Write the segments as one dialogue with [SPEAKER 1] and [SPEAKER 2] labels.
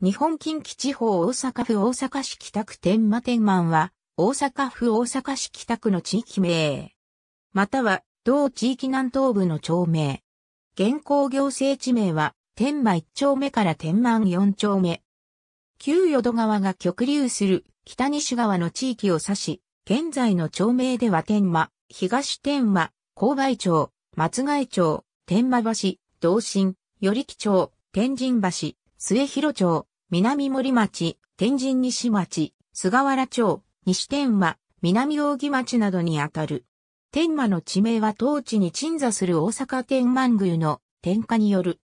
[SPEAKER 1] 日本近畿地方大阪府大阪市北区天満天満は、大阪府大阪市北区の地域名。または、同地域南東部の町名。現行行政地名は、天満1丁目から天満4丁目。旧淀川が極流する北西側の地域を指し、現在の町名では天満、東天満、勾配町、松貝町、天満橋、道心、寄木町、天神橋、末広町、南森町、天神西町、菅原町、西天馬、南大木町などにあたる。天馬の地名は当地に鎮座する大阪天満宮の天下による。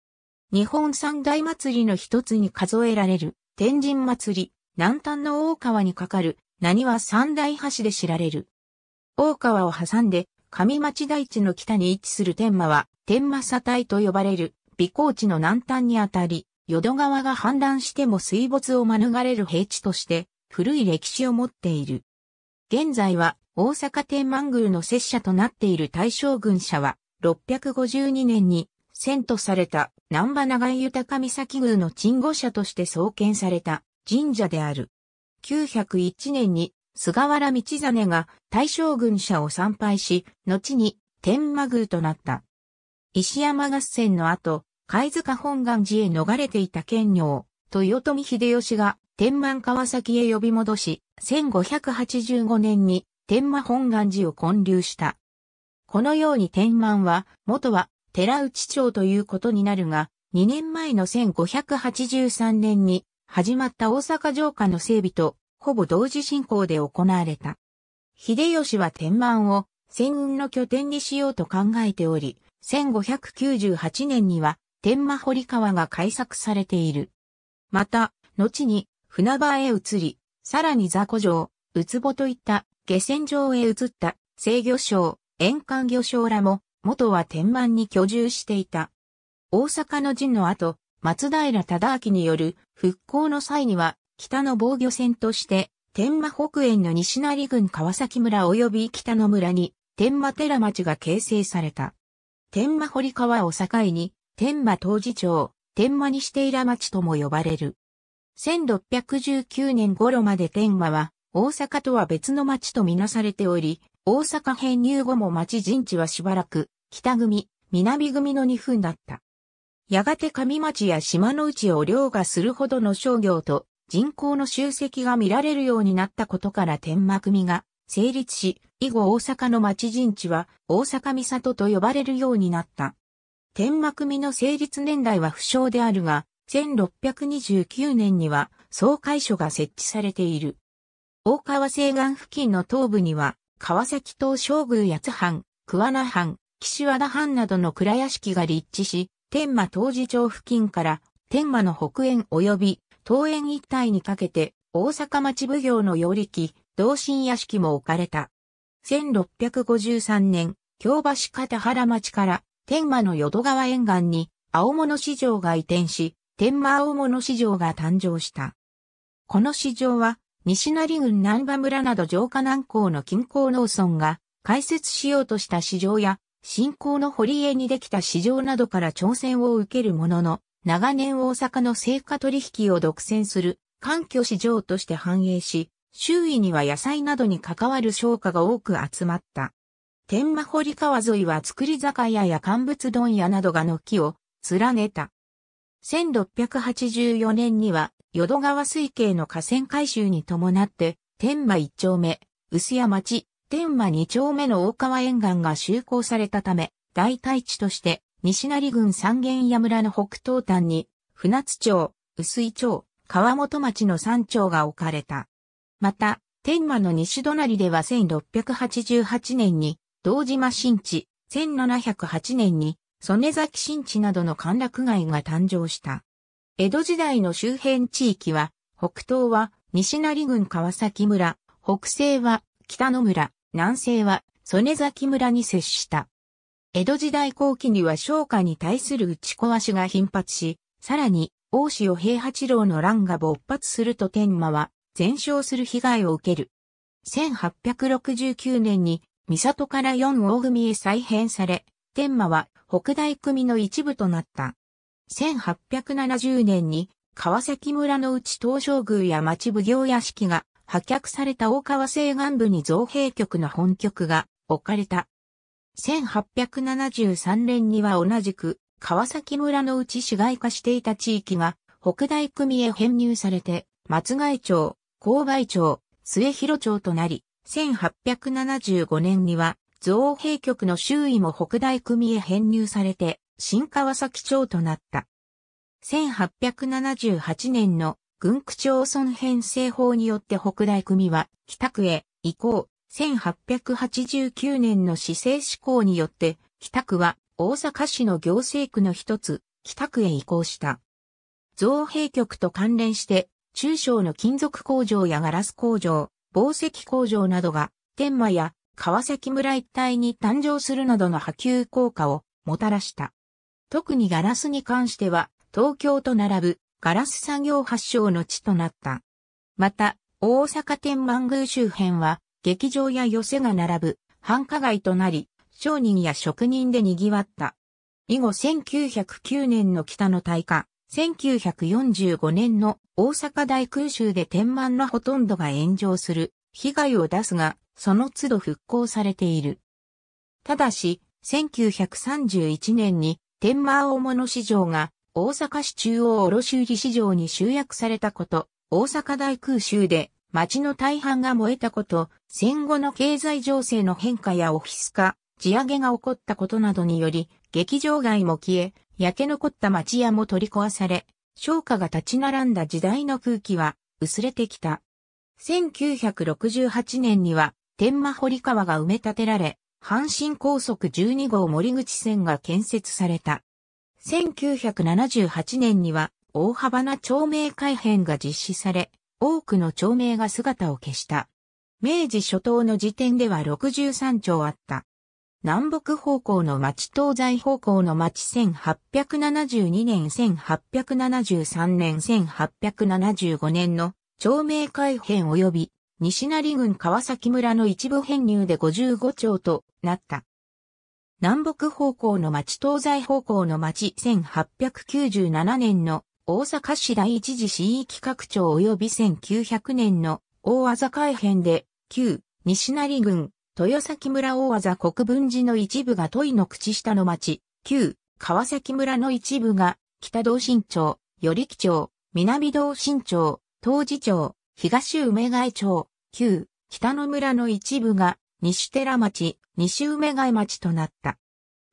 [SPEAKER 1] 日本三大祭りの一つに数えられる天神祭り、南端の大川に架かる、何は三大橋で知られる。大川を挟んで、上町大地の北に位置する天馬は、天馬佐体と呼ばれる、美高地の南端にあたり、淀川が氾濫しても水没を免れる平地として古い歴史を持っている。現在は大阪天満宮の拙者となっている大将軍社は652年に遷都された南波長井豊岬宮の鎮護社として創建された神社である。901年に菅原道真が大将軍社を参拝し、後に天満宮となった。石山合戦の後、貝塚本願寺へ逃れていた県女豊臣秀吉が天満川崎へ呼び戻し、1585年に天満本願寺を建立した。このように天満は、元は寺内町ということになるが、2年前の1583年に始まった大阪城下の整備とほぼ同時進行で行われた。秀吉は天満を戦運の拠点にしようと考えており、1598年には天満堀川が開作されている。また、後に船場へ移り、さらに雑魚城、ウツボといった下船場へ移った制御省、沿岸魚商らも元は天満に居住していた。大阪の陣の後、松平忠明による復興の際には北の防御船として天満北縁の西成郡川崎村及び北の村に天満寺町が形成された。天満堀川を境に天馬当時町、天馬西いら町とも呼ばれる。1619年頃まで天馬は、大阪とは別の町とみなされており、大阪編入後も町陣地はしばらく、北組、南組の2分だった。やがて上町や島の内を凌駕するほどの商業と人口の集積が見られるようになったことから天馬組が成立し、以後大阪の町陣地は大阪三里と呼ばれるようになった。天幕見の成立年代は不詳であるが、1629年には総会所が設置されている。大川西岸付近の東部には、川崎島将軍八藩、桑名藩、岸和田藩などの蔵屋敷が立地し、天馬当時町付近から天馬の北縁及び東縁一帯にかけて大阪町奉行の擁力、同心屋敷も置かれた。1653年、京橋片原町から天満の淀川沿岸に青物市場が移転し、天満青物市場が誕生した。この市場は、西成郡南波村など城下南港の近郊農村が開設しようとした市場や、新興の堀江にできた市場などから挑戦を受けるものの、長年大阪の成果取引を独占する、環境市場として繁栄し、周囲には野菜などに関わる商家が多く集まった。天満堀川沿いは造り酒屋や乾物問屋などが軒を連ねた。1684年には、淀川水系の河川改修に伴って、天満一丁目、薄屋町、天満二丁目の大川沿岸が修行されたため、大替地として、西成郡三軒屋村の北東端に、船津町、薄井町、川本町の三町が置かれた。また、天満の西隣では1688年に、道島新地、1708年に、曽根崎新地などの歓楽街が誕生した。江戸時代の周辺地域は、北東は西成郡川崎村、北西は北野村、南西は曽根崎村に接した。江戸時代後期には商家に対する打ち壊しが頻発し、さらに、大塩平八郎の乱が勃発すると天馬は全焼する被害を受ける。1869年に三里から四大組へ再編され、天馬は北大組の一部となった。1870年に川崎村の内東照宮や町奉行屋敷が破却された大川西岸部に造幣局の本局が置かれた。1873年には同じく川崎村の内市街化していた地域が北大組へ編入されて松貝町、郊外町、末広町となり、1875年には、造幣局の周囲も北大組へ編入されて、新川崎町となった。1878年の軍区町村編成法によって北大組は北区へ移行。1889年の市政施行によって北区は大阪市の行政区の一つ北区へ移行した。造幣局と関連して中小の金属工場やガラス工場、紡績工場などが、天満や川崎村一帯に誕生するなどの波及効果をもたらした。特にガラスに関しては、東京と並ぶガラス産業発祥の地となった。また、大阪天満宮周辺は、劇場や寄席が並ぶ繁華街となり、商人や職人で賑わった。以後1909年の北の大化、1945年の大阪大空襲で天満のほとんどが炎上する被害を出すが、その都度復興されている。ただし、1931年に天満大物市場が大阪市中央卸売市場に集約されたこと、大阪大空襲で町の大半が燃えたこと、戦後の経済情勢の変化やオフィス化、地上げが起こったことなどにより、劇場街も消え、焼け残った町屋も取り壊され、商家が立ち並んだ時代の空気は薄れてきた。1968年には天満堀川が埋め立てられ、阪神高速12号森口線が建設された。1978年には大幅な町名改変が実施され、多くの町名が姿を消した。明治初頭の時点では63町あった。南北方向の町東西方向の町1872年1873年1875年の町名改編及び西成郡川崎村の一部編入で55町となった。南北方向の町東西方向の町1897年の大阪市第一次市域拡張及び1900年の大技改編で旧西成郡豊崎村大技国分寺の一部が都井の口下の町、旧、川崎村の一部が、北道新町、寄木町、南道新町、東寺町、東梅貝町、旧、北の村の一部が、西寺町、西梅貝町となった。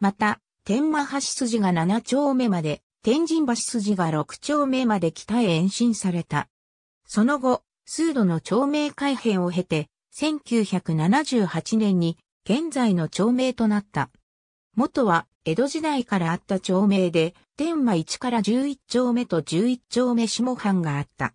[SPEAKER 1] また、天満橋筋が7丁目まで、天神橋筋が6丁目まで北へ延伸された。その後、数度の町名改変を経て、1978年に現在の町名となった。元は江戸時代からあった町名で、天馬1から11丁目と11丁目下半があった。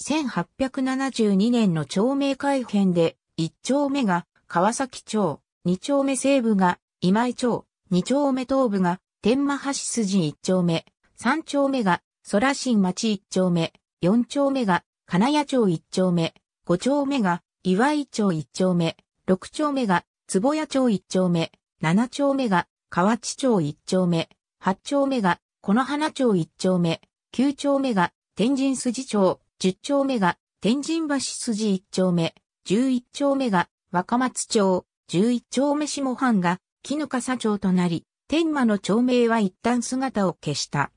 [SPEAKER 1] 1872年の町名改編で、1丁目が川崎町、2丁目西部が今井町、2丁目東部が天馬橋筋1丁目、3丁目が空新町1丁目、4丁目が金谷町1丁目、5丁目が岩井町一丁目、六丁目が、坪谷町一丁目、七丁目が、河内町一丁目、八丁目が、この花町一丁目、九丁目が、天神筋町、十丁目が、天神橋筋一丁目、十一丁目が、若松町、十一丁目下半が、木の笠町となり、天馬の町名は一旦姿を消した。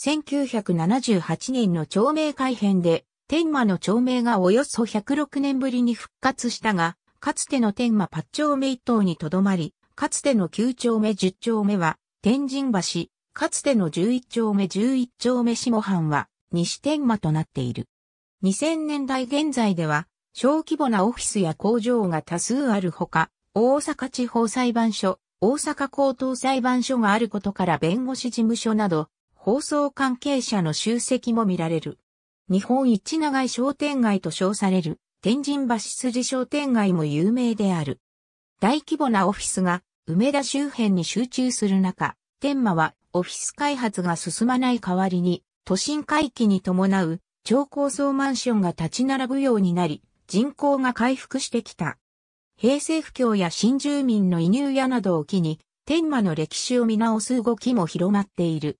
[SPEAKER 1] 1978年の町名改変で、天馬の町名がおよそ106年ぶりに復活したが、かつての天馬八丁目一等にとどまり、かつての九丁目十丁目は天神橋、かつての十一丁目十一丁目下半は西天馬となっている。2000年代現在では、小規模なオフィスや工場が多数あるほか、大阪地方裁判所、大阪高等裁判所があることから弁護士事務所など、放送関係者の集積も見られる。日本一長い商店街と称される天神橋筋商店街も有名である。大規模なオフィスが梅田周辺に集中する中、天満はオフィス開発が進まない代わりに都心回帰に伴う超高層マンションが立ち並ぶようになり、人口が回復してきた。平成不況や新住民の移入屋などを機に、天満の歴史を見直す動きも広まっている。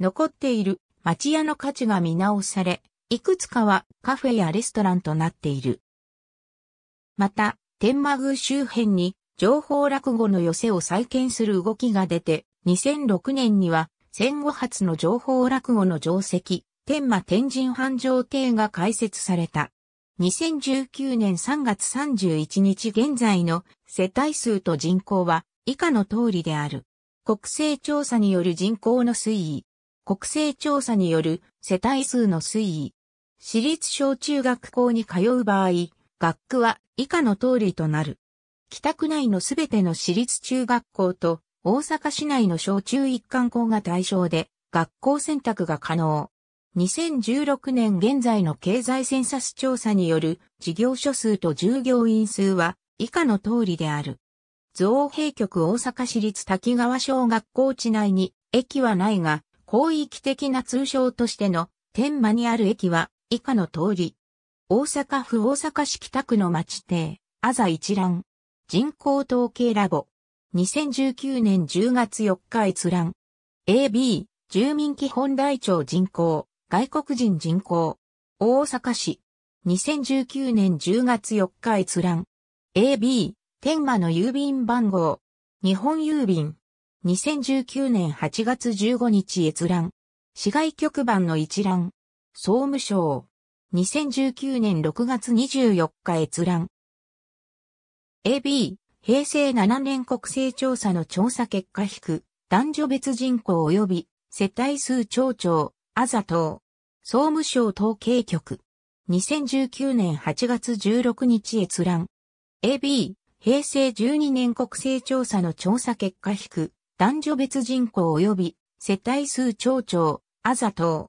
[SPEAKER 1] 残っている町屋の価値が見直され、いくつかはカフェやレストランとなっている。また、天満宮周辺に情報落語の寄せを再建する動きが出て、2006年には戦後初の情報落語の定石、天満天神繁盛亭が開設された。2019年3月31日現在の世帯数と人口は以下の通りである。国勢調査による人口の推移。国勢調査による世帯数の推移。私立小中学校に通う場合、学区は以下の通りとなる。北区内のすべての私立中学校と大阪市内の小中一貫校が対象で学校選択が可能。2016年現在の経済センサス調査による事業所数と従業員数は以下の通りである。造幣局大阪市立滝川小学校地内に駅はないが、広域的な通称としての天満にある駅は以下の通り。大阪府大阪市北区の町邸、あざ一覧。人口統計ラボ。2019年10月4日閲覧。AB、住民基本台帳人口、外国人人口。大阪市。2019年10月4日閲覧。AB、天馬の郵便番号。日本郵便。2019年8月15日閲覧。市外局番の一覧。総務省。2019年6月24日閲覧。AB、平成7年国勢調査の調査結果引く、男女別人口及び世帯数町長、あざと総務省統計局。2019年8月16日閲覧。AB、平成12年国勢調査の調査結果引く、男女別人口及び世帯数町長、あざとう。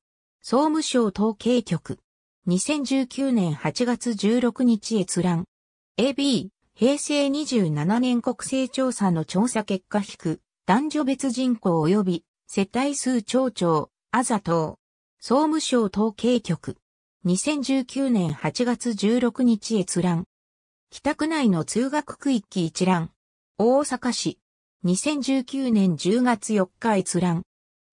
[SPEAKER 1] 総務省統計局。2019年8月16日閲覧。AB、平成27年国勢調査の調査結果引く、男女別人口及び世帯数町長、あざと総務省統計局。2019年8月16日閲覧。北区内の通学区域一覧。大阪市。2019年10月4日閲覧。